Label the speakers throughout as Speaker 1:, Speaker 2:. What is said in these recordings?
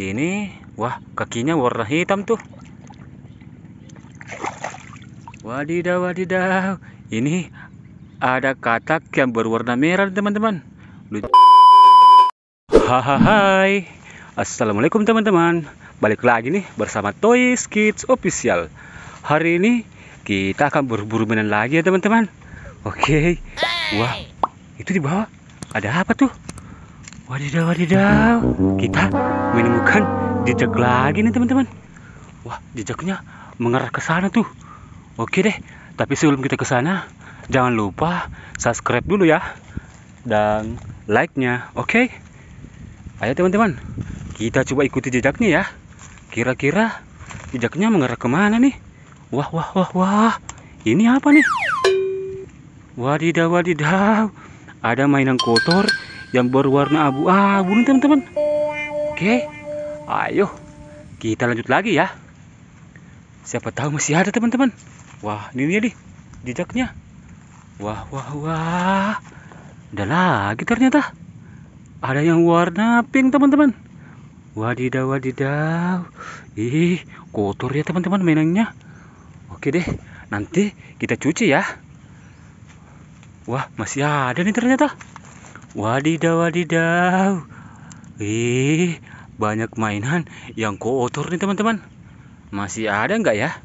Speaker 1: ini wah kakinya warna hitam tuh wadidaw wadidaw ini ada katak yang berwarna merah teman-teman hai assalamualaikum teman-teman balik lagi nih bersama Toys Kids Official hari ini kita akan berburu mainan lagi ya teman-teman oke wah itu di bawah ada apa tuh Wadidaw, wadidaw. Kita menemukan jejak lagi nih teman-teman. Wah, jejaknya mengarah ke sana tuh. Oke deh, tapi sebelum kita ke sana, jangan lupa subscribe dulu ya. Dan like-nya, oke? Okay? Ayo teman-teman, kita coba ikuti jejaknya ya. Kira-kira jejaknya mengarah kemana nih? Wah, wah, wah, wah. Ini apa nih? Wadidaw, wadidaw. Ada mainan kotor yang berwarna abu-abu nih ah, teman-teman oke ayo kita lanjut lagi ya siapa tahu masih ada teman-teman wah ini dia nih jejaknya wah wah wah ada lagi ternyata ada yang warna pink teman-teman wadidaw wadidaw ih kotor ya teman-teman mainannya oke deh nanti kita cuci ya wah masih ada nih ternyata Wadidaw, wadidaw. Wih, banyak mainan yang kotor nih teman-teman. Masih ada nggak ya?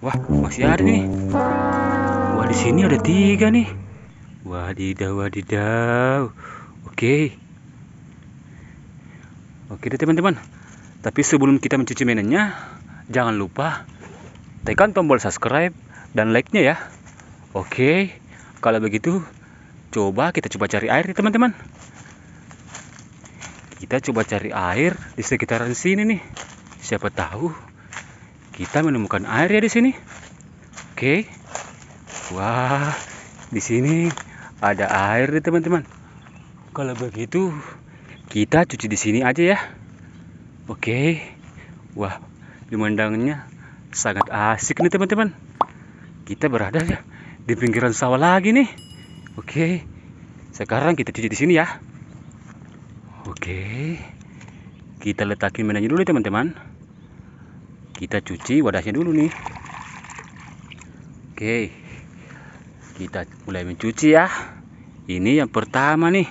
Speaker 1: Wah, masih ada nih. Wah, di sini ada tiga nih. Wadidaw, wadidaw. Oke. Oke deh teman-teman. Tapi sebelum kita mencuci mainannya, jangan lupa tekan tombol subscribe dan like-nya ya. Oke, kalau begitu coba kita coba cari air nih teman-teman kita coba cari air di sekitaran sini nih siapa tahu kita menemukan air ya di sini oke wah di sini ada air nih teman-teman kalau begitu kita cuci di sini aja ya oke wah pemandangannya sangat asik nih teman-teman kita berada di pinggiran sawah lagi nih Oke. Sekarang kita cuci di sini ya. Oke. Kita letakin mainannya dulu teman-teman. Kita cuci wadahnya dulu nih. Oke. Kita mulai mencuci ya. Ini yang pertama nih.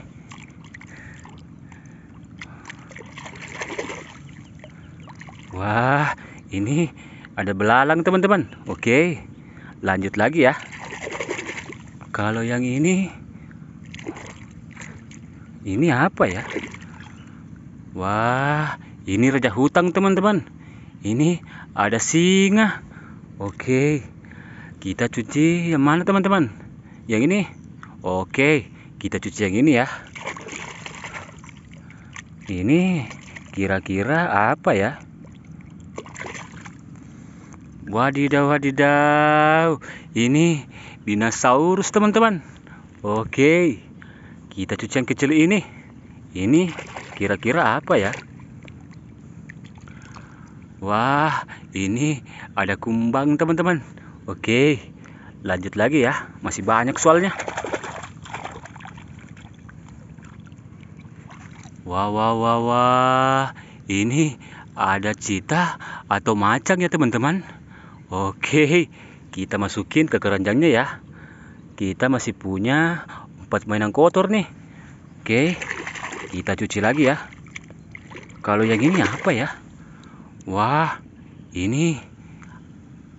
Speaker 1: Wah, ini ada belalang teman-teman. Oke. Lanjut lagi ya kalau yang ini ini apa ya wah ini raja hutang teman-teman ini ada singa oke kita cuci yang mana teman-teman yang ini oke kita cuci yang ini ya ini kira-kira apa ya Wadidaw, wadidaw. Ini dinosaurus, teman-teman. Oke. Kita cuci yang kecil ini. Ini kira-kira apa ya? Wah, ini ada kumbang, teman-teman. Oke. Lanjut lagi ya. Masih banyak soalnya. Wah, wah, wah, wah. Ini ada cita atau macang ya, teman-teman. Oke, kita masukin ke keranjangnya ya. Kita masih punya empat mainan kotor nih. Oke, kita cuci lagi ya. Kalau yang ini apa ya? Wah, ini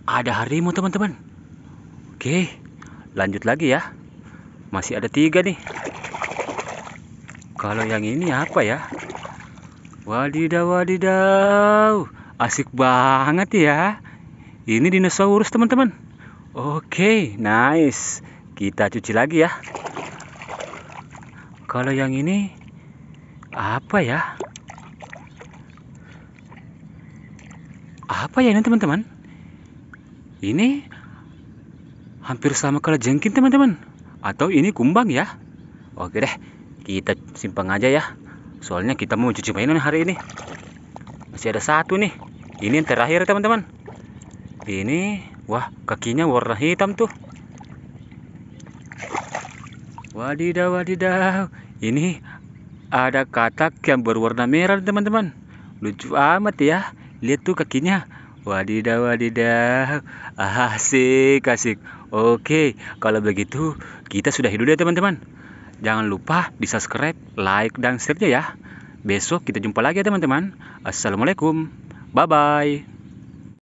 Speaker 1: ada harimau teman-teman. Oke, lanjut lagi ya. Masih ada tiga nih. Kalau yang ini apa ya? Wadidaw, wadidaw. Asik banget ya. Ini dinosaurus teman-teman. Oke, nice. Kita cuci lagi ya. Kalau yang ini apa ya? Apa ya ini teman-teman? Ini hampir sama kalau jengkin teman-teman. Atau ini kumbang ya? Oke deh, kita simpang aja ya. Soalnya kita mau cuci mainan hari ini. Masih ada satu nih. Ini yang terakhir teman-teman ini wah kakinya warna hitam tuh wadidaw wadidaw ini ada katak yang berwarna merah teman-teman lucu amat ya lihat tuh kakinya wadidaw wadidaw ah, asik asik oke kalau begitu kita sudah hidup ya teman-teman jangan lupa di subscribe like dan share ya besok kita jumpa lagi ya teman-teman assalamualaikum bye bye